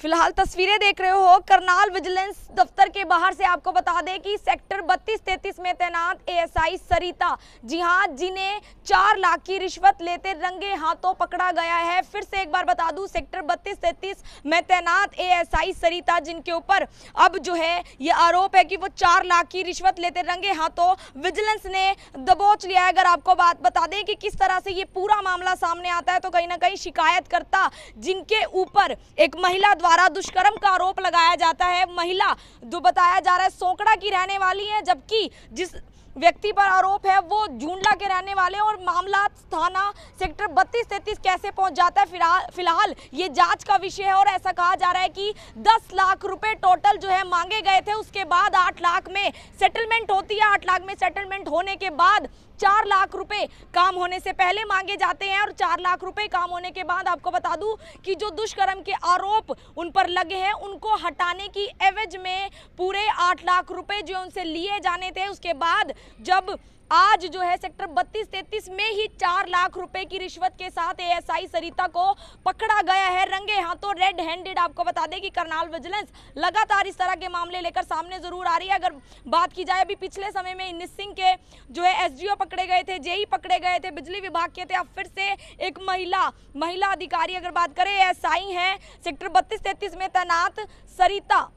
फिलहाल तस्वीरें देख रहे हो करनाल विजिलेंस दफ्तर के बाहर से आपको बता दें कि सेक्टर 32-33 में तैनात एएसआई सरिता जी हाँ जिन्हें चार लाख की रिश्वत लेते रंगे हाथों पकड़ा गया है फिर से एक बार बता दूं सेक्टर 32-33 में तैनात एएसआई सरिता जिनके ऊपर अब जो है ये आरोप है कि वो चार लाख की रिश्वत लेते रंगे हाथों विजिलेंस ने दबोच लिया है अगर आपको बात बता दें कि किस तरह से ये पूरा मामला सामने आता है तो कहीं ना कहीं शिकायत करता जिनके ऊपर एक महिला द्वारा दुष्कर्म का आरोप लगाया जाता है महिला जो बताया जा रहा है सोकड़ा की रहने वाली है जबकि जिस व्यक्ति पर आरोप है वो झूंडला के रहने वाले और मामला थाना सेक्टर बत्तीस तैतीस कैसे पहुंच जाता है फिलहाल ये जांच का विषय है और ऐसा कहा जा रहा है कि 10 लाख रुपए टोटल जो है मांगे गए थे उसके बाद 8 लाख में सेटलमेंट होती है 8 लाख में सेटलमेंट होने के बाद चार लाख रुपए काम होने से पहले मांगे जाते हैं और चार लाख रुपए काम होने के बाद आपको बता दूं कि जो दुष्कर्म के आरोप उन पर लगे हैं उनको हटाने की एवज में पूरे आठ लाख रुपए जो उनसे लिए जाने थे उसके बाद जब आज जो है सेक्टर 32 33 में ही चार लाख रुपए की रिश्वत के साथ एएसआई सरिता को पकड़ा गया है रंगे हाथों रेड हैंडेड आपको बता दें कि करनाल विजिलेंस लगातार इस तरह के मामले लेकर सामने जरूर आ रही है अगर बात की जाए अभी पिछले समय में इनिस सिंह के जो है एसडीओ पकड़े गए थे जेई पकड़े गए थे बिजली विभाग के थे अब फिर से एक महिला महिला अधिकारी अगर बात करें एस हैं सेक्टर बत्तीस तैतीस में तैनात सरिता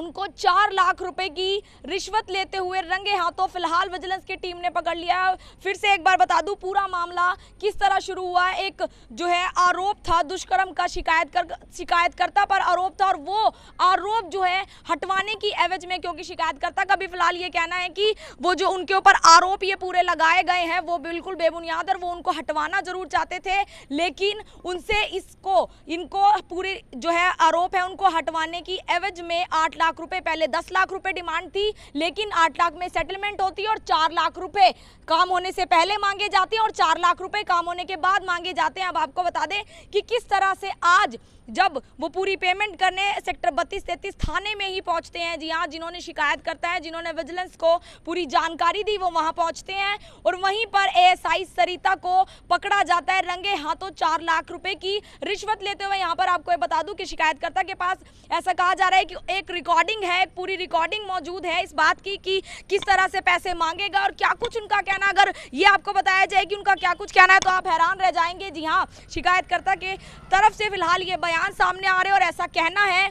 उनको चार लाख रुपए की रिश्वत लेते हुए रंगे हाथों फिलहाल विजिलेंस की टीम ने पकड़ लिया है फिर से एक बार बता दूं पूरा मामला किस तरह शुरू हुआ है एक जो है आरोप था दुष्कर्म का शिकायत कर शिकायतकर्ता पर आरोप था और वो आरोप जो है हटवाने की एवज में क्योंकि शिकायतकर्ता का भी फिलहाल ये कहना है कि वो जो उनके ऊपर आरोप ये पूरे लगाए गए हैं वो बिल्कुल बेबुनियाद और वो उनको हटवाना जरूर चाहते थे लेकिन उनसे इसको इनको पूरे जो है आरोप है उनको हटवाने की एवज में आठ लाख रुपए पहले दस लाख रुपए डिमांड थी लेकिन आठ लाख में सेटलमेंट होती है और चार लाख रुपए काम होने से पहले मांगे जाते हैं और चार लाख रुपए काम होने के बाद मांगे जाते हैं अब आपको बता दें कि किस तरह से आज जब वो पूरी पेमेंट करने सेक्टर बत्तीस तैतीस थाने में ही पहुंचते हैं जी हाँ जिन्होंने शिकायत करता है जिन्होंने विजिलेंस को पूरी जानकारी दी वो वहां पहुंचते हैं और वहीं पर एएसआई सरिता को पकड़ा जाता है रंगे हाथों चार लाख रुपए की रिश्वत लेते हुए यहां पर आपको बता दूं कि शिकायतकर्ता के पास ऐसा कहा जा रहा है कि एक रिकॉर्ड रिकॉर्डिंग है पूरी रिकॉर्डिंग मौजूद है इस बात की कि किस तरह से पैसे मांगेगा और क्या कुछ उनका कहना अगर ये आपको बताया जाए कि उनका क्या कुछ कहना है तो आप हैरान रह जाएंगे जी हाँ शिकायतकर्ता के तरफ से फिलहाल ये बयान सामने आ रहे और ऐसा कहना है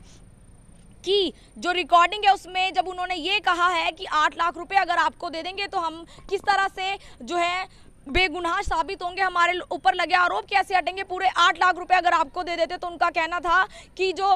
कि जो रिकॉर्डिंग है उसमें जब उन्होंने ये कहा है कि आठ लाख रुपए अगर आपको दे देंगे तो हम किस तरह से जो है बेगुनाह साबित होंगे हमारे ऊपर लगे आरोप कैसे हटेंगे पूरे आठ लाख रुपए अगर आपको दे देते तो उनका कहना था कि जो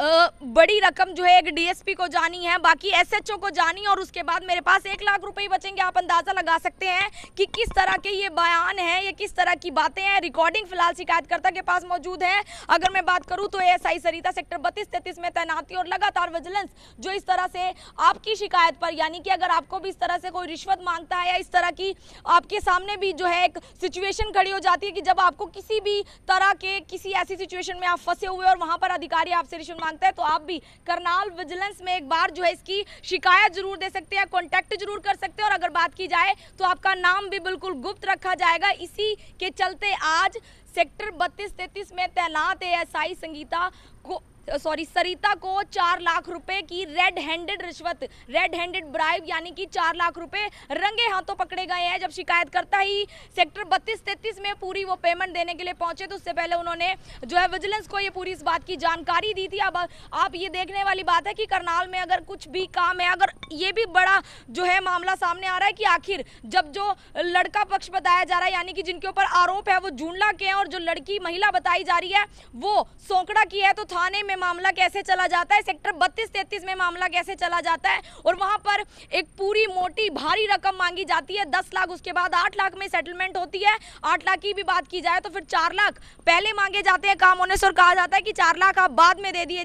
बड़ी रकम जो है एक डीएसपी को जानी है बाकी एसएचओ को जानी और उसके बाद मेरे पास एक लाख रुपए ही बचेंगे आप अंदाज़ा लगा सकते हैं कि किस तरह के ये बयान है ये किस तरह की बातें हैं रिकॉर्डिंग फिलहाल शिकायतकर्ता के पास मौजूद है अगर मैं बात करूं तो एएसआई सरिता सेक्टर बत्तीस तैतीस में तैनाती और लगातार विजिलेंस जो इस तरह से आपकी शिकायत पर यानी कि अगर आपको भी इस तरह से कोई रिश्वत मांगता है या इस तरह की आपके सामने भी जो है एक सिचुएशन खड़ी हो जाती है कि जब आपको किसी भी तरह के किसी ऐसी सिचुएशन में आप फंसे हुए और वहां पर अधिकारी आपसे रिश्वत मांगता है तो आप भी करनाल विजिलेंस में एक बार जो है इसकी शिकायत जरूर दे सकते हैं कॉन्टैक्ट जरूर कर सकते हैं और अगर बात की जाए तो आपका नाम भी बिल्कुल गुप्त रखा जाएगा इसी के चलते आज सेक्टर बत्तीस तैतीस में तैनात एएसआई संगीता को सॉरी सरिता को चार लाख रुपए की रेड हैंडेड रिश्वत रेड हैंडेड ब्राइब यानी कि चार लाख रुपए रंगे हाथों पकड़े गए हैं जब शिकायत करता ही सेक्टर बत्तीस तैतीस में पूरी वो पेमेंट देने के लिए पहुंचे तो उससे पहले उन्होंने जो है विजिलेंस को ये पूरी इस बात की जानकारी दी थी अब आप ये देखने वाली बात है कि करनाल में अगर कुछ भी काम है अगर ये भी बड़ा जो है मामला सामने आ रहा है कि आखिर जब जो लड़का पक्ष बताया जा रहा है यानी कि जिनके ऊपर आरोप है वो जूंडला के हैं और जो लड़की महिला बताई जा रही है वो सोकड़ा की है तो थाने में मामला कैसे चला जाता है सेक्टर बत्तीस तैतीस में मामला कैसे चला जाता है और वहां पर एक पूरी मोटी भारी रकम मांगी जाती है दस लाख उसके बाद आठ लाख में सेटलमेंट होती है आठ लाख की भी बात की जाए तो फिर चार लाख पहले मांगे जाते हैं काम होने से और कहा जाता है कि चार लाख आप बाद में दे दिए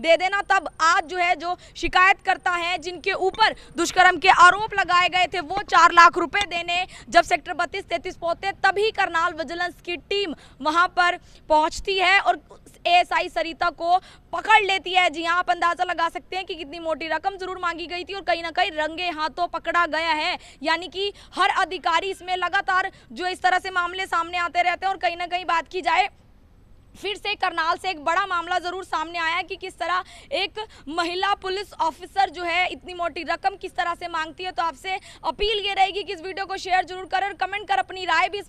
दे देना तब आज जो है जो शिकायतकर्ता हैं जिनके ऊपर दुष्कर्म के आरोप लगाए गए थे वो चार लाख रुपए देने जब सेक्टर बत्तीस तैतीस पहुंचते तभी करनाल विजिलेंस की टीम वहां पर पहुंचती है और एएसआई सरिता को पकड़ लेती है जी आप अंदाजा लगा सकते हैं कि कितनी मोटी रकम जरूर मांगी गई थी और कहीं ना कहीं रंगे हाथों पकड़ा गया है यानी कि हर अधिकारी इसमें लगातार जो इस तरह से मामले सामने आते रहते हैं और कहीं ना कहीं बात की जाए फिर से करनाल से एक बड़ा मामला ज़रूर सामने आया कि किस तरह एक महिला पुलिस ऑफिसर जो है इतनी मोटी रकम किस तरह से मांगती है तो आपसे अपील ये रहेगी कि इस वीडियो को शेयर जरूर करें और कमेंट कर अपनी राय भी इस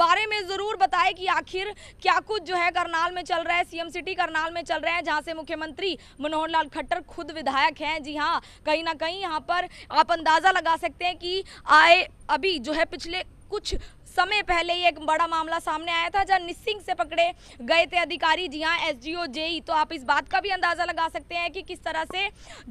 बारे में ज़रूर बताएं कि आखिर क्या कुछ जो है करनाल में चल रहा है सीएम सिटी करनाल में चल रहे हैं जहाँ से मुख्यमंत्री मनोहर लाल खट्टर खुद विधायक हैं जी हाँ कहीं ना कहीं यहाँ पर आप अंदाज़ा लगा सकते हैं कि आए अभी जो है पिछले कुछ समय पहले ही एक बड़ा मामला सामने आया था जहाँ निस्सिंग से पकड़े गए थे अधिकारी जी हाँ एस जेई तो आप इस बात का भी अंदाज़ा लगा सकते हैं कि किस तरह से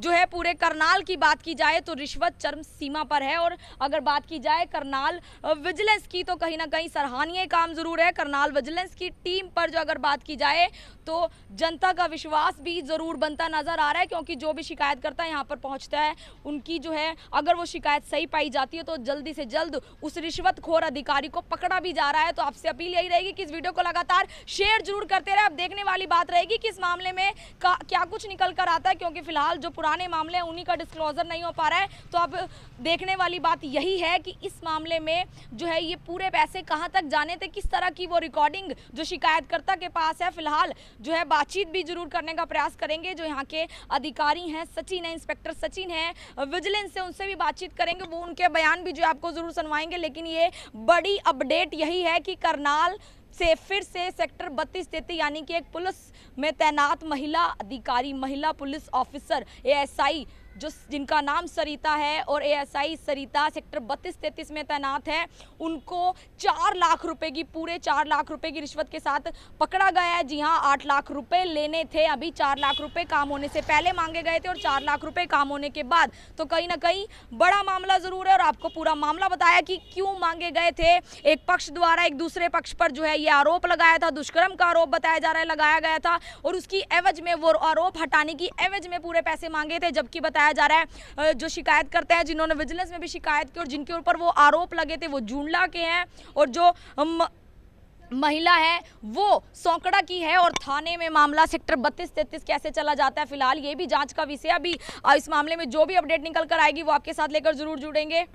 जो है पूरे करनाल की बात की जाए तो रिश्वत चरम सीमा पर है और अगर बात की जाए करनाल विजिलेंस की तो कहीं ना कहीं सराहनीय काम ज़रूर है करनाल विजिलेंस की टीम पर जो अगर बात की जाए तो जनता का विश्वास भी ज़रूर बनता नज़र आ रहा है क्योंकि जो भी शिकायत करता है यहाँ पर पहुंचता है उनकी जो है अगर वो शिकायत सही पाई जाती है तो जल्दी से जल्द उस रिश्वतखोर अधिकारी को पकड़ा भी जा रहा है तो आपसे अपील यही रहेगी कि इस वीडियो को लगातार शेयर जरूर करते रहे अब देखने वाली बात रहेगी कि इस मामले में क्या कुछ निकल कर आता है क्योंकि फिलहाल जो पुराने मामले हैं उन्हीं का डिस्क्लोजर नहीं हो पा रहा है तो अब देखने वाली बात यही है कि इस मामले में जो है ये पूरे पैसे कहाँ तक जाने थे किस तरह की वो रिकॉर्डिंग जो शिकायतकर्ता के पास है फिलहाल जो है बातचीत भी जरूर करने का प्रयास करेंगे जो यहाँ के अधिकारी हैं सचिन है इंस्पेक्टर सचिन है विजिलेंस से उनसे भी बातचीत करेंगे वो उनके बयान भी जो आपको जरूर सुनवाएंगे लेकिन ये बड़ी अपडेट यही है कि करनाल से फिर से सेक्टर बत्तीस तैतीस यानी कि एक पुलिस में तैनात महिला अधिकारी महिला पुलिस ऑफिसर एएसआई जो जिनका नाम सरिता है और एएसआई सरिता सेक्टर बत्तीस तैंतीस में तैनात है उनको चार लाख रुपए की पूरे चार लाख रुपए की रिश्वत के साथ पकड़ा गया है जी हाँ आठ लाख रुपए लेने थे अभी चार लाख रुपए काम होने से पहले मांगे गए थे और चार लाख रुपए काम होने के बाद तो कहीं ना कहीं बड़ा मामला ज़रूर है और आपको पूरा मामला बताया कि क्यों मांगे गए थे एक पक्ष द्वारा एक दूसरे पक्ष पर जो है ये आरोप लगाया था दुष्कर्म का आरोप बताया जा रहा है लगाया गया था और उसकी एवज में वो आरोप हटाने की एवज में पूरे पैसे मांगे थे जबकि बताया बताया जा रहा है जो शिकायत करते हैं जिन्होंने विजिलेंस में भी शिकायत की और जिनके ऊपर वो आरोप लगे थे वो जूंडला के हैं और जो हम महिला है वो सौकड़ा की है और थाने में मामला सेक्टर बत्तीस तैतीस कैसे चला जाता है फिलहाल ये भी जांच का विषय अभी इस मामले में जो भी अपडेट निकल कर आएगी वो आपके साथ लेकर जरूर जुड़ेंगे